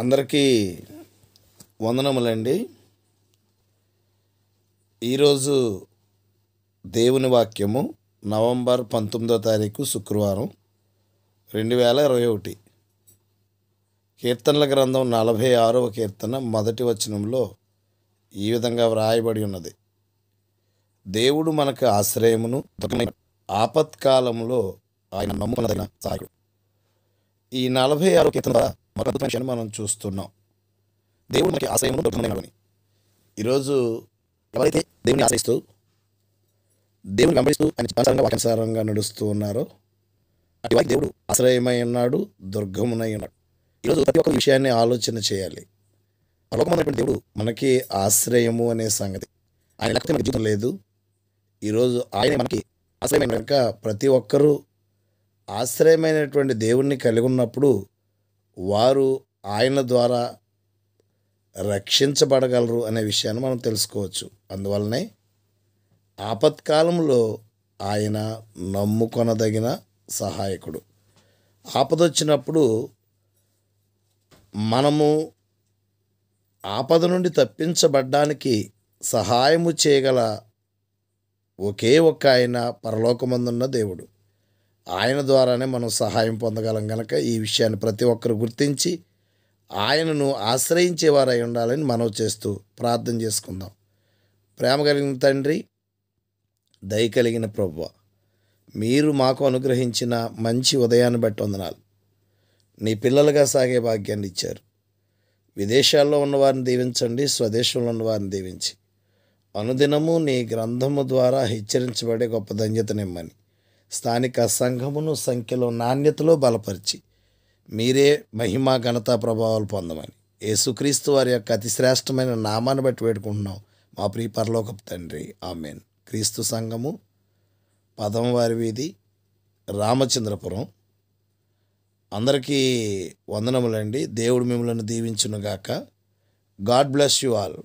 అందరికీ వందనములండి ఈరోజు దేవుని వాక్యము నవంబర్ పంతొమ్మిదో తారీఖు శుక్రవారం రెండు వేల ఇరవై ఒకటి కీర్తనల గ్రంథం నలభై ఆరవ కీర్తన మొదటి వచనంలో ఈ విధంగా వ్రాయబడి ఉన్నది దేవుడు మనకు ఆశ్రయమును ఆపత్కాలంలో ఆయన నమ్ముకున్నదైన సాయుడు ఈ నలభై ఆరో కీర్తన మరొక అద్భుతమైన క్షణం మనం చూస్తున్నాం దేవుడు మనకి ఆశయమును దొరుకుతున్నాయి ఈరోజు ఎవరైతే దేవుని ఆశయిస్తూ దేవుని వెంబడిస్తూ ఆయన చిత్తానుసారంగా వాక్యానుసారంగా నడుస్తూ ఉన్నారో అటు వారికి దేవుడు ఆశ్రయమై ఉన్నాడు దుర్గమునై ఉన్నాడు ఈరోజు ప్రతి ఒక్క విషయాన్ని ఆలోచన చేయాలి అలోకమైనటువంటి దేవుడు మనకి ఆశ్రయము అనే సంగతి ఆయన లేకపోతే మనకి జీవితం లేదు ఈరోజు ఆయన మనకి ఆశ్రయమైన కనుక ప్రతి ఒక్కరూ ఆశ్రయమైనటువంటి దేవుణ్ణి కలిగి ఉన్నప్పుడు వారు ఆయన ద్వారా రక్షించబడగలరు అనే విషయాన్ని మనం తెలుసుకోవచ్చు అందువలనే ఆపత్కాలంలో ఆయన నమ్ముకొనదగిన సహాయకుడు ఆపదొచ్చినప్పుడు మనము ఆపద నుండి తప్పించబడ్డానికి సహాయము చేయగల ఒకే ఒక్క ఆయన పరలోకమందున్న దేవుడు ఆయన ద్వారానే మనం సహాయం పొందగలం కనుక ఈ విషయాన్ని ప్రతి ఒక్కరు గుర్తించి ఆయనను ఆశ్రయించేవారై ఉండాలని మనవి చేస్తూ ప్రార్థన చేసుకుందాం ప్రేమ కలిగిన తండ్రి దయ కలిగిన ప్రభు మీరు మాకు అనుగ్రహించిన మంచి ఉదయాన్ని బట్టి వందనాలు నీ పిల్లలుగా సాగే భాగ్యాన్ని ఇచ్చారు విదేశాల్లో ఉన్నవారిని దీవించండి స్వదేశంలో ఉన్నవారిని దీవించి అనుదినము నీ గ్రంథము ద్వారా హెచ్చరించబడే గొప్ప ధన్యత నిమ్మని స్థానిక సంఘమును సంఖ్యలో నాణ్యతలో బలపరిచి మీరే మహిమా ఘనత ప్రభావాలు పొందమని యేసుక్రీస్తు వారి యొక్క అతి శ్రేష్టమైన నామాన్ని బట్టి పెట్టుకుంటున్నాం మా ప్రియ పరలోకపు తండ్రి ఆమెన్ క్రీస్తు సంఘము పదమవారి వీధి రామచంద్రపురం అందరికీ వందనములండి దేవుడు మిమ్మల్ని దీవించునుగాక గాడ్ బ్లెస్ యు ఆల్